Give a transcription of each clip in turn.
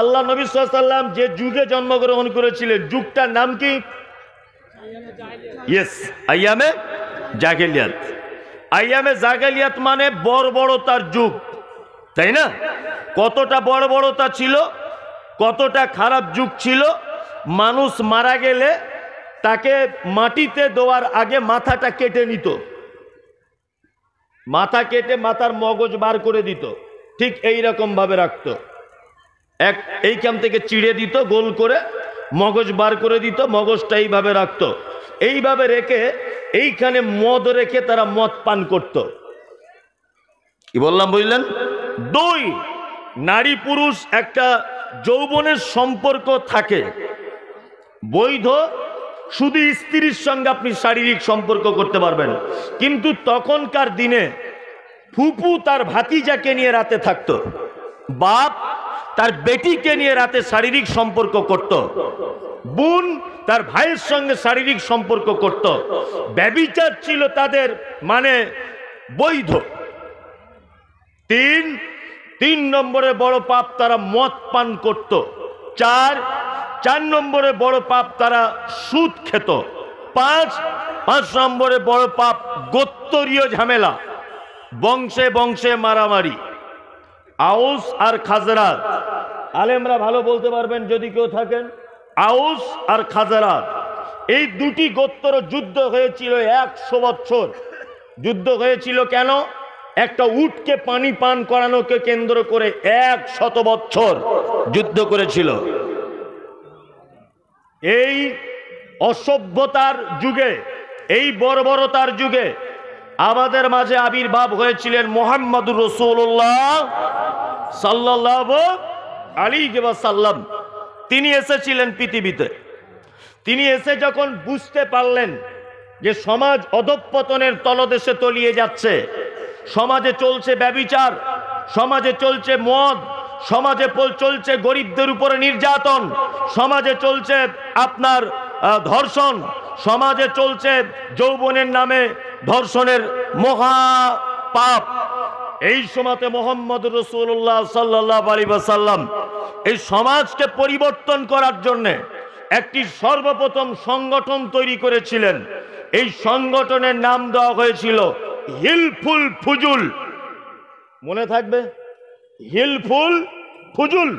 আল্লাহ নবী সাল্লাম যে যুগে জন্মগ্রহণ করেছিলেন যুগটার নাম কি ইয়েস আইয়ামে জাগেলিয়াত আইয়ামে জাগেলিয়াত মানে বড় বড়তার যুগ তাই না কতটা বড় বড়তা ছিল কতটা খারাপ যুগ ছিল মানুষ মারা গেলে তাকে মাটিতে দেওয়ার আগে মাথাটা কেটে নিত মাথা কেটে মাথার মগজ বার করে দিত ঠিক এই রকমভাবে রাখতো এক এই ক্যাম থেকে চিড়ে দিত গোল করে মগজ বার করে দিত মগজটা এইভাবে রাখতো এইভাবে রেখে এইখানে মদ রেখে তারা মদ পান করত কি বললাম বুঝলেন দুই নারী পুরুষ একটা যৌবনের সম্পর্ক থাকে বৈধ শুধু স্ত্রীর সঙ্গে আপনি শারীরিক সম্পর্ক করতে পারবেন কিন্তু তখনকার দিনে ফুপু তার ভাতিজাকে নিয়ে রাতে থাকতো বাপ তার বেটিকে নিয়ে রাতে শারীরিক সম্পর্ক করত বোন তার ভাইয়ের সঙ্গে শারীরিক সম্পর্ক করত ব্যবিচার ছিল তাদের মানে বৈধ তিন তিন নম্বরে বড় পাপ তারা মদ পান করত চার চার নম্বরে বড় পাপ তারা সুদ খেত পাঁচ পাঁচ নম্বরে বড় পাপ গোত্তরীয় ঝামেলা বংশে বংশে মারামারি আউস আর খাজরাত আলেমরা ভালো বলতে পারবেন যদি কেউ থাকেন আউস আর খাজারাত এই দুটি গোত্তর যুদ্ধ হয়েছিল একশো বছর যুদ্ধ হয়েছিল কেন একটা উটকে পানি পান করানোকে কেন্দ্র করে এক শত বছর যুদ্ধ করেছিল এই অসভ্যতার যুগে এই বর্বরতার যুগে আমাদের মাঝে আবির্ভাব হয়েছিলেন মোহাম্মদুর রসুল্লাহ সাল্লাহ আলী সাল্লাম তিনি এসেছিলেন পৃথিবীতে তিনি এসে যখন বুঝতে পারলেন যে সমাজ অধপতনের তলদেশে তলিয়ে যাচ্ছে সমাজে চলছে ব্যবিচার সমাজে চলছে মদ সমাজে চলছে গরিবদের উপরে নির্যাতন সমাজে চলছে আপনার ধর্ষণ সমাজে চলছে যৌবনের নামে ধর্ষণের মহা পাপ এই সময়তে মোহাম্মদ রসুল্লাহ সাল্লাহ আলী বাসাল্লাম এই সমাজকে পরিবর্তন করার জন্যে একটি সর্বপ্রথম সংগঠন তৈরি করেছিলেন এই সংগঠনের নাম দেওয়া হয়েছিল হিলফুল ফুজুল মনে থাকবে হিলফুল ফুজুল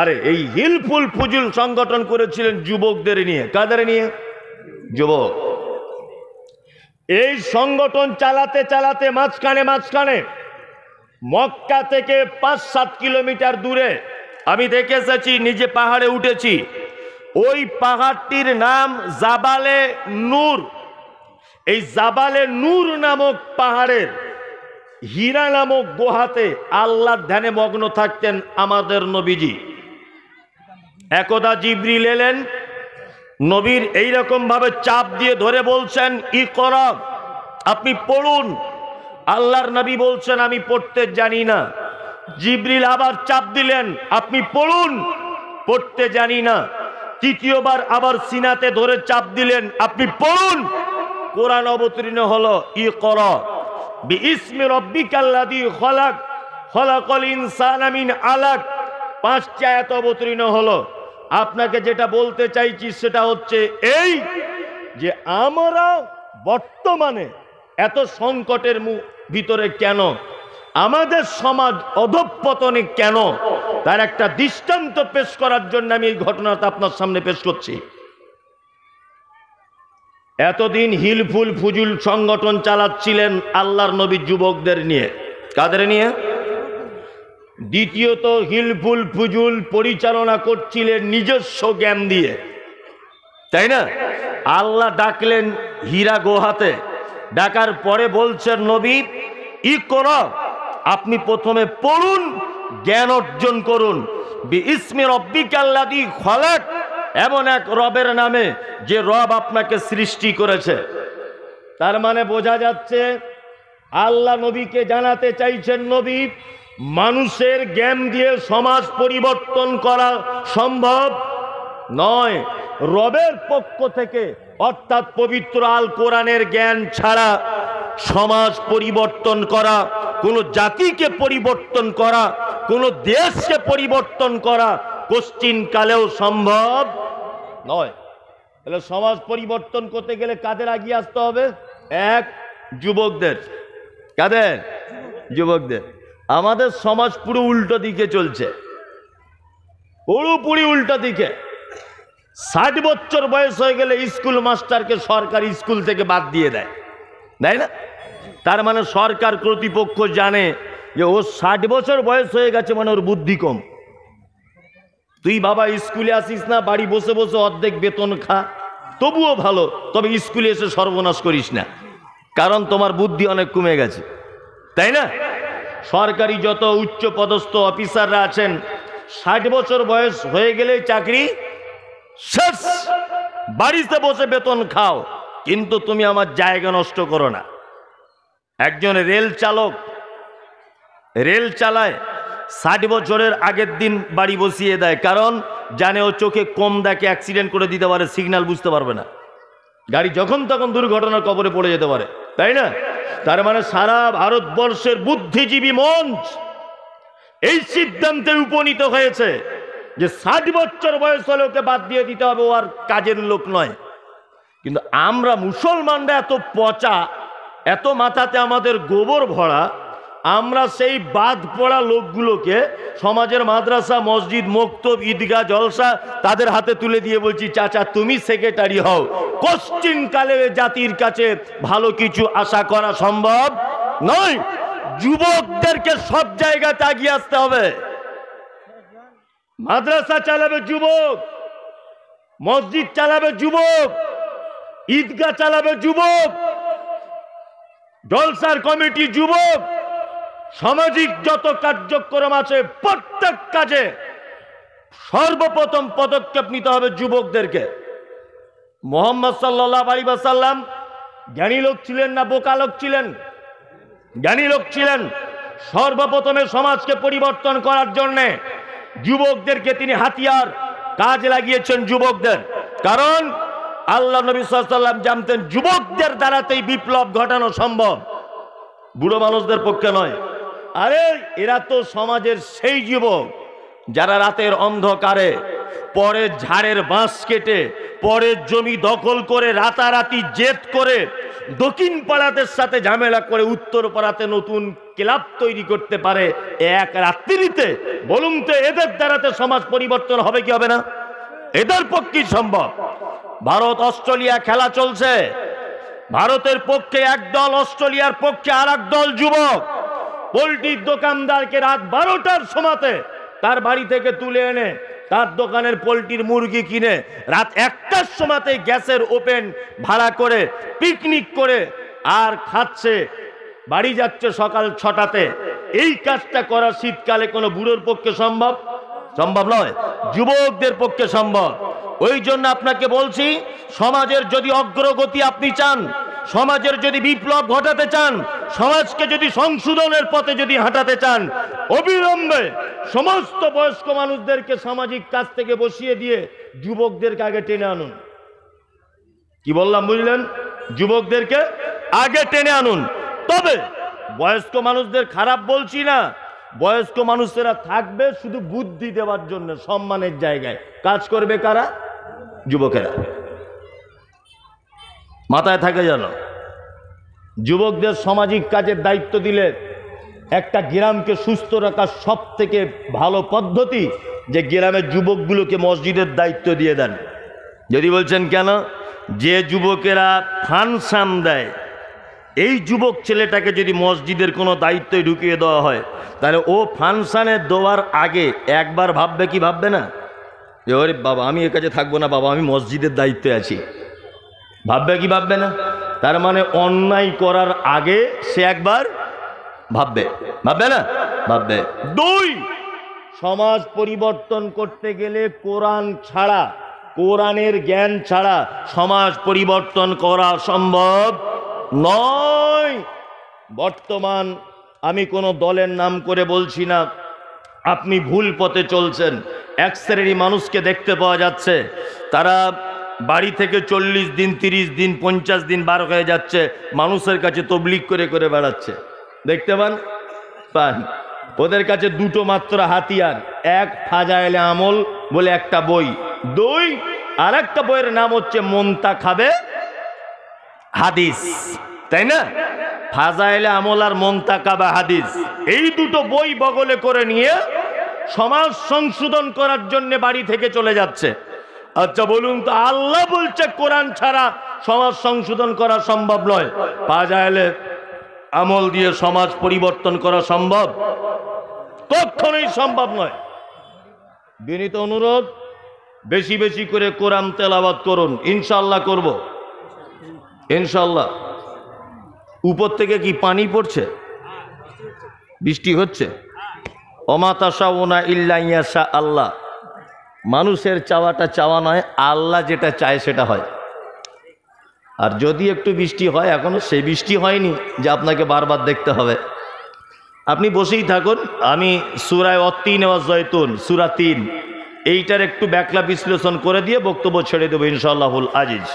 আরে এই হিলফুল ফুজুল সংগঠন করেছিলেন যুবকদের নিয়ে কাদের নিয়ে যুবক এই সংগঠন চালাতে চালাতে মাঝখানে মাঝখানে মক্কা থেকে পাঁচ সাত কিলোমিটার দূরে আমি দেখে এসেছি নিজে পাহাড়ে উঠেছি ওই পাহাড়টির নাম জাবালে নূর এই জাবালে নূর নামক পাহাড়ের হীরা নামক গোহাতে আল্লাহ ধ্যানে মগ্ন থাকতেন আমাদের নবীজি একদা জিবরিল এলেন নবীর এইরকম ভাবে চাপ দিয়ে ধরে বলছেন ই করব আপনি পড়ুন আল্লাহর নবী বলছেন আমি পড়তে জানি না জিবরিল আবার চাপ দিলেন আপনি পড়ুন পড়তে জানি না তৃতীয়বার আবার সিনাতে ধরে চাপ দিলেন আপনি পড়ুন কোরআন অবতীর্ণ হল ই কর আমিন আলাক পাঁচটি আয়াত অবতীর্ণ হলো আপনাকে যেটা বলতে চাইছি সেটা হচ্ছে এই যে আমরা বর্তমানে এত সংকটের ভিতরে কেন আমাদের সমাজ অধঃপতনে কেন তার একটা দৃষ্টান্ত পেশ করার জন্য আমি এই ঘটনাটা আপনার সামনে পেশ করছি এতদিন হিলফুল ফুজুল সংগঠন চালাচ্ছিলেন আল্লাহর নবী যুবকদের নিয়ে কাদের নিয়ে দ্বিতীয়ত হিলফুল ফুজুল পরিচালনা করছিলেন নিজস্ব জ্ঞান দিয়ে তাই না আল্লাহ ডাকলেন হীরা গোহাতে ডাকার পরে বলছেন নবী ই কর আপনি প্রথমে পড়ুন জ্ঞান অর্জন করুন এমন এক রবের নামে যে রব আপনাকে সৃষ্টি করেছে তার মানে বোঝা যাচ্ছে আল্লাহ নবীকে জানাতে চাইছেন নবী মানুষের জ্ঞান দিয়ে সমাজ পরিবর্তন করা সম্ভব নয় রবের পক্ষ থেকে অর্থাৎ পবিত্র আল কোরআনের জ্ঞান ছাড়া সমাজ পরিবর্তন করা কোনো জাতিকে পরিবর্তন করা কোনো দেশকে পরিবর্তন করা কোশ্চিন কালেও সম্ভব নয় তাহলে সমাজ পরিবর্তন করতে গেলে কাদের আগিয়ে আসতে হবে এক যুবকদের কাদের যুবকদের আমাদের সমাজ পুরো উল্টো দিকে চলছে পুরোপুরি উল্টো দিকে ষাট বছর বয়স হয়ে গেলে স্কুল মাস্টারকে সরকার স্কুল থেকে বাদ দিয়ে দেয় তাই না তার মানে সরকার কর্তৃপক্ষ জানে যে ও ষাট বছর বয়স হয়ে গেছে মানে ওর বুদ্ধি কম তুই বাবা স্কুলে আসিস না বাড়ি বসে বসে অর্ধেক বেতন খা তবুও ভালো তবে স্কুলে এসে সর্বনাশ করিস না কারণ তোমার বুদ্ধি অনেক কমে গেছে তাই না সরকারি যত উচ্চ পদস্থ অফিসাররা আছেন ষাট বছর বয়স হয়ে গেলে চাকরি শেষ বাড়িতে বসে বেতন খাও কিন্তু তুমি আমার জায়গা নষ্ট করো না একজন রেল চালক রেল চালায় ষাট বছরের আগের দিন বাড়ি বসিয়ে দেয় কারণ জানে ও চোখে কম দেখে অ্যাক্সিডেন্ট করে দিতে পারে সিগন্যাল বুঝতে পারবে না গাড়ি যখন তখন দুর্ঘটনার কবরে পড়ে যেতে পারে তাই না তার মানে সারা ভারতবর্ষের বুদ্ধিজীবী মঞ্চ এই সিদ্ধান্তে উপনীত হয়েছে যে ষাট বছর বয়স হলে ওকে বাদ দিয়ে দিতে হবে ও আর কাজের লোক নয় কিন্তু আমরা মুসলমানরা এত পচা এত মাথাতে আমাদের গোবর ভরা আমরা সেই বাদ পড়া লোকগুলোকে সমাজের মাদ্রাসা মসজিদ মোক্তব ঈদগাহ জলসা তাদের হাতে তুলে দিয়ে বলছি চাচা তুমি সেক্রেটারি হও কালে জাতির কাছে ভালো কিছু আশা করা সম্ভব নয় যুবকদেরকে সব জায়গা তাগিয়ে আসতে হবে মাদ্রাসা চালাবে যুবক মসজিদ চালাবে যুবক ঈদগাহ চালাবে যুবক জলসার কমিটি যুবক সামাজিক যত কার্যক্রম আছে প্রত্যেক কাজে সর্বপ্রথম পদক্ষেপ নিতে হবে যুবকদেরকে মোহাম্মদ সাল্লাহ আলী বাসাল্লাম জ্ঞানী লোক ছিলেন না বোকা লোক ছিলেন জ্ঞানী লোক ছিলেন সর্বপ্রথমে সমাজকে পরিবর্তন করার জন্যে যুবকদেরকে তিনি হাতিয়ার কাজ লাগিয়েছেন যুবকদের কারণ আল্লাহ নবী সাল্লাম জানতেন যুবকদের দ্বারাতেই বিপ্লব ঘটানো সম্ভব বুড়ো মানুষদের পক্ষে নয় আরে এরা তো সমাজের সেই যুবক যারা রাতের অন্ধকারে পরে ঝাড়ের বাঁশ কেটে পরে জমি দখল করে রাতারাতি জেদ করে দক্ষিণ পাড়াতের সাথে ঝামেলা করে উত্তর পাড়াতে নতুন ক্লাব তৈরি করতে পারে এক রাত্রিতে বলুন তো এদের দ্বারাতে সমাজ পরিবর্তন হবে কি হবে না এদের পক্ষে সম্ভব ভারত অস্ট্রেলিয়া খেলা চলছে ভারতের পক্ষে এক দল অস্ট্রেলিয়ার পক্ষে আর দল যুবক পোলট্রির দোকানদারকে রাত বারোটার সময়তে তার বাড়ি থেকে তুলে এনে তার দোকানের পোলট্রির মুরগি কিনে রাত একটার সময়তে গ্যাসের ওপেন ভাড়া করে পিকনিক করে আর খাচ্ছে বাড়ি যাচ্ছে সকাল ছটাতে এই কাজটা করা শীতকালে কোনো বুড়োর পক্ষে সম্ভব সম্ভব নয় যুবকদের পক্ষে সম্ভব ওই জন্য আপনাকে বলছি সমাজের যদি অগ্রগতি আপনি চান সমাজের যদি বিপ্লব ঘটাতে চান সমাজকে যদি সংশোধনের পথে যদি হাঁটাতে চান অবিলম্বে সমস্ত বয়স্ক মানুষদেরকে সামাজিক কাজ থেকে বসিয়ে দিয়ে যুবকদেরকে আগে টেনে আনুন কি বললাম বুঝলেন যুবকদেরকে আগে টেনে আনুন তবে বয়স্ক মানুষদের খারাপ বলছি না বয়স্ক মানুষেরা থাকবে শুধু বুদ্ধি দেওয়ার জন্য সম্মানের জায়গায় কাজ করবে কারা যুবকেরা মাথায় থাকে যেন যুবকদের সামাজিক কাজের দায়িত্ব দিলে একটা গ্রামকে সুস্থ রাখার সব থেকে ভালো পদ্ধতি যে গ্রামের যুবকগুলোকে মসজিদের দায়িত্ব দিয়ে দেন যদি বলছেন কেন যে যুবকেরা ফানসান দেয় এই যুবক ছেলেটাকে যদি মসজিদের কোনো দায়িত্বে ঢুকিয়ে দেওয়া হয় তাহলে ও ফাংশানে দেওয়ার আগে একবার ভাববে কি ভাববে না যে বাবা আমি এর কাছে থাকবো না বাবা আমি মসজিদের দায়িত্বে আছি ভাববে কি ভাববে না তার মানে অন্যায় করার আগে সে একবার ভাববে ভাববে না ভাববে দুই সমাজ পরিবর্তন করতে গেলে কোরআন ছাড়া কোরআনের জ্ঞান ছাড়া সমাজ পরিবর্তন করা সম্ভব নয় বর্তমান আমি কোনো দলের নাম করে বলছি না আপনি ভুল পথে চলছেন এক শ্রেণী মানুষকে দেখতে পাওয়া যাচ্ছে তারা বাড়ি থেকে চল্লিশ দিন তিরিশ দিন পঞ্চাশ দিন বার হয়ে যাচ্ছে মানুষের কাছে তবলিক করে করে বেড়াচ্ছে দেখতে পান পান ওদের কাছে দুটো মাত্র হাতিয়ার এক ফাজাইলে আমল বলে একটা বই দুই আর একটা বইয়ের নাম হচ্ছে মনতা খাবে হাদিস তাই না ফাজাইলে আমল আর মনতা খাবে হাদিস এই দুটো বই বগলে করে নিয়ে সমাজ সংশোধন করার জন্য বাড়ি থেকে চলে যাচ্ছে আচ্ছা বলুন তো আল্লাহ বলছে কোরআন ছাড়া সমাজ সংশোধন করা সম্ভব নয় যায় আমল দিয়ে সমাজ পরিবর্তন করা সম্ভব কখনোই সম্ভব নয় বিনীত অনুরোধ বেশি বেশি করে কোরআন তেলাবাদ করুন ইনশাল্লাহ করব ইনশাল্লাহ উপর থেকে কি পানি পড়ছে বৃষ্টি হচ্ছে অমাতাসা ওনা ইল্লাইয়াশা আল্লাহ মানুষের চাওয়াটা চাওয়া নয় আল্লাহ যেটা চায় সেটা হয় আর যদি একটু বৃষ্টি হয় এখনও সেই বৃষ্টি হয়নি যে আপনাকে বারবার দেখতে হবে আপনি বসেই থাকুন আমি সুরায় অত্তিন এবার জয়তুন সুরা তিন এইটার একটু ব্যাকলা বিশ্লেষণ করে দিয়ে বক্তব্য ছেড়ে দেবো ইনশাল্লাহুল আজিজ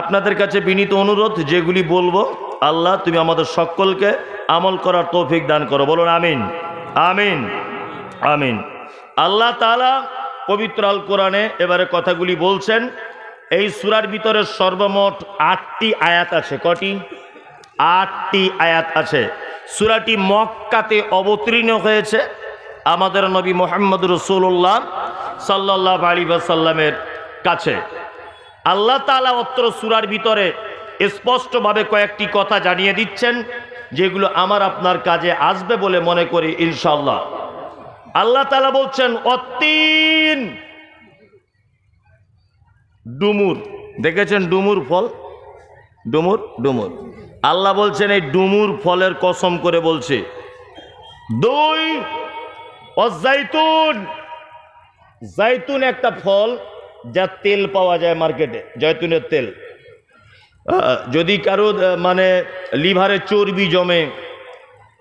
আপনাদের কাছে বিনীত অনুরোধ যেগুলি বলবো আল্লাহ তুমি আমাদের সকলকে আমল করার তৌফিক দান করো বলুন আমিন আমিন আমিন আল্লাহ তালা পবিত্র আল কোরআনে এবারে কথাগুলি বলছেন এই সুরার ভিতরে সর্বমোট আটটি আয়াত আছে কটি আটটি আয়াত আছে সুরাটি মক্কাতে অবতীর্ণ হয়েছে আমাদের নবী মোহাম্মদ রসুল্লাহ সাল্লাহ আলী বাসাল্লামের কাছে আল্লাহ তালা অত্র সুরার ভিতরে স্পষ্টভাবে কয়েকটি কথা জানিয়ে দিচ্ছেন যেগুলো আমার আপনার কাজে আসবে বলে মনে করি ইনশাল্লাহ আল্লাহ তালা বলছেন অতীন ডুমুর দেখেছেন ডুমুর ফল ডুমুর ডুমুর আল্লাহ বলছেন এই ডুমুর ফলের কসম করে বলছে দুই অজাইতুন জাইতুন একটা ফল যা তেল পাওয়া যায় মার্কেটে জৈতুনের তেল যদি কারো মানে লিভারে চর্বি জমে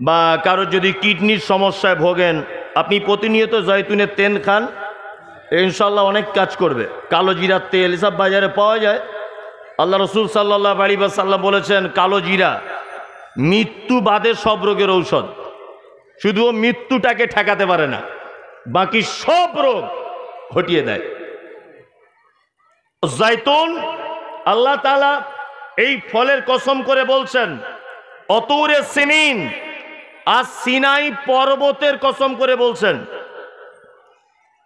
বা কারো যদি কিডনির সমস্যায় ভোগেন আপনি প্রতিনিয়ত জয়তুনের তেল খান ইনশাল্লাহ অনেক কাজ করবে কালো জিরার তেল এসব বাজারে পাওয়া যায় আল্লাহ রসুল সাল্লাহ বাড়িবা বা সাল্লাম বলেছেন কালো জিরা মৃত্যু বাদে সব রোগের ঔষধ শুধু মৃত্যুটাকে ঠেকাতে পারে না বাকি সব রোগ ঘটিয়ে দেয় জায়তুন আল্লাহ তালা এই ফলের কসম করে বলছেন অতুরে সিনিন আর সিনাই পর্বতের কসম করে বলছেন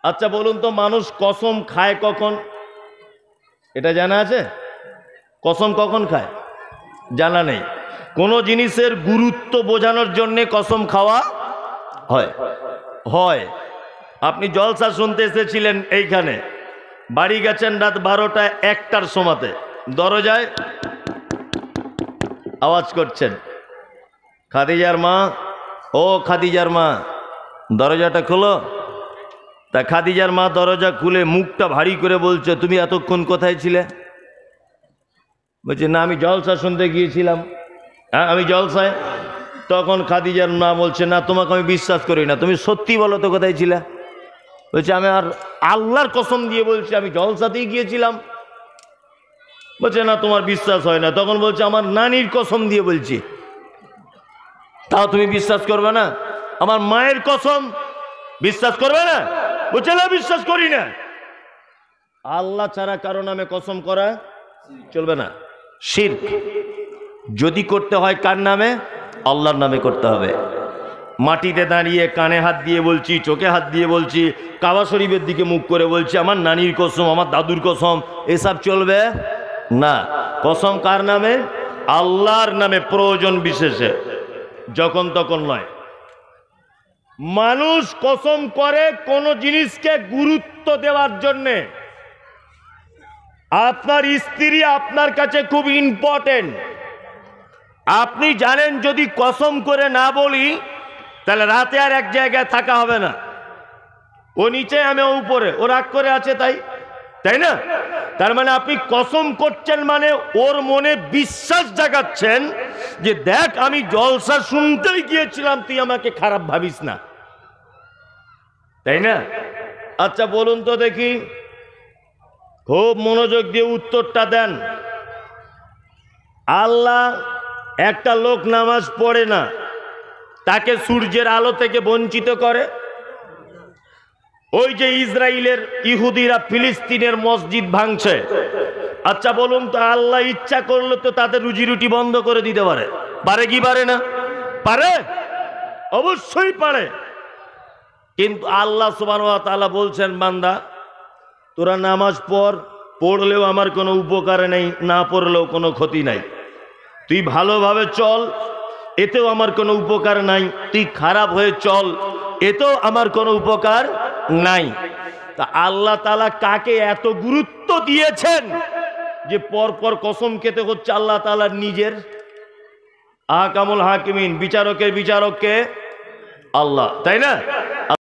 আচ্ছা বলুন তো মানুষ কসম খায় কখন এটা জানা আছে কসম কখন খায় জানা নেই কোনো জিনিসের গুরুত্ব বোঝানোর জন্যে কসম খাওয়া হয় হয় আপনি জলসা শুনতে এসেছিলেন এইখানে বাড়ি গেছেন রাত বারোটা একটার সময়তে দরজায় আওয়াজ করছেন খাদিজার মা ও খাদিজার মা দরজাটা খোলো তা খাদিজার মা দরজা খুলে মুখটা ভারী করে বলছে তুমি এতক্ষণ কোথায় ছিলে বলছে না আমি জলসা শুনতে গিয়েছিলাম হ্যাঁ আমি জলসায় তখন খাদিজার মা বলছে না তোমাকে আমি বিশ্বাস করি না তুমি সত্যি বলো তো কোথায় ছিলে বলছে আমি আর আল্লাহর কসম দিয়ে বলছি আমি জলসাতেই গিয়েছিলাম বলছে না তোমার বিশ্বাস হয় না তখন বলছে আমার নানির কসম দিয়ে বলছি তাও তুমি বিশ্বাস করবে না আমার মায়ের কসম বিশ্বাস করবে না বলছে না বিশ্বাস করি না আল্লাহ ছাড়া কারো নামে কসম করা চলবে না শির যদি করতে হয় কার নামে আল্লাহর নামে করতে হবে মাটিতে দাঁড়িয়ে কানে হাত দিয়ে বলছি চোখে হাত দিয়ে বলছি কাবা শরীফের দিকে মুখ করে বলছি আমার নানির কসম আমার দাদুর কসম এসব চলবে না কসম কার নামে আল্লাহর নামে প্রয়োজন বিশেষে যখন তখন নয় মানুষ কসম করে কোন জিনিসকে গুরুত্ব দেওয়ার জন্যে আপনার স্ত্রী আপনার কাছে খুব ইম্পর্টেন্ট আপনি জানেন যদি কসম করে না বলি তাহলে রাতে আর এক জায়গায় থাকা হবে না ও নিচে আমি উপরে ও রাগ করে আছে তাই তাই না তার মানে আপনি কসম করছেন মানে ওর মনে বিশ্বাস জাগাচ্ছেন যে দেখ আমি জলসা শুনতেই গিয়েছিলাম তুই আমাকে খারাপ ভাবিস না তাই না আচ্ছা বলুন তো দেখি খুব মনোযোগ দিয়ে উত্তরটা দেন আল্লাহ একটা লোক নামাজ পড়ে না তাকে সূর্যের আলো থেকে বঞ্চিত করে ওই যে ইসরায়েলের ইহুদিরা ফিলিস্তিনের মসজিদ ভাঙছে আচ্ছা বলুন তো আল্লাহ ইচ্ছা করলে তো তাদের রুজি রুটি বন্ধ করে দিতে পারে পারে কি পারে না পারে অবশ্যই পারে কিন্তু আল্লাহ তাআলা বলছেন বান্দা তোরা নামাজ পড় পড়লেও আমার কোনো উপকারে নেই না পড়লেও কোনো ক্ষতি নাই তুই ভালোভাবে চল এতেও আমার কোনো উপকার নাই তুই খারাপ হয়ে চল এতেও আমার কোনো উপকার নাই তা আল্লাহ তালা কাকে এত গুরুত্ব দিয়েছেন যে পরপর কসম খেতে হচ্ছে আল্লাহ তালার নিজের কামুল হাকিমিন বিচারকের বিচারককে আল্লাহ তাই না